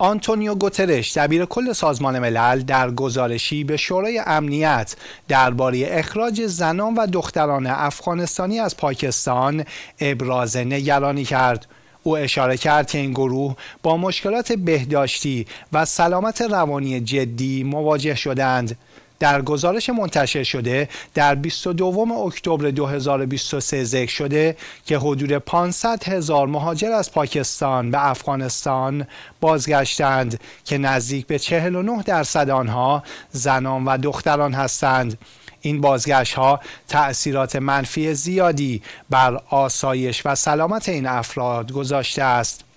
آنتونیو گوترش دبیر کل سازمان ملل در گزارشی به شورای امنیت درباره اخراج زنان و دختران افغانستانی از پاکستان ابراز نگرانی کرد او اشاره کرد که این گروه با مشکلات بهداشتی و سلامت روانی جدی مواجه شدند در گزارش منتشر شده در 22 اکتبر 2023 ذکر شده که حدود 500 هزار مهاجر از پاکستان به افغانستان بازگشتند که نزدیک به 49 درصد آنها زنان و دختران هستند این بازگشت ها تأثیرات منفی زیادی بر آسایش و سلامت این افراد گذاشته است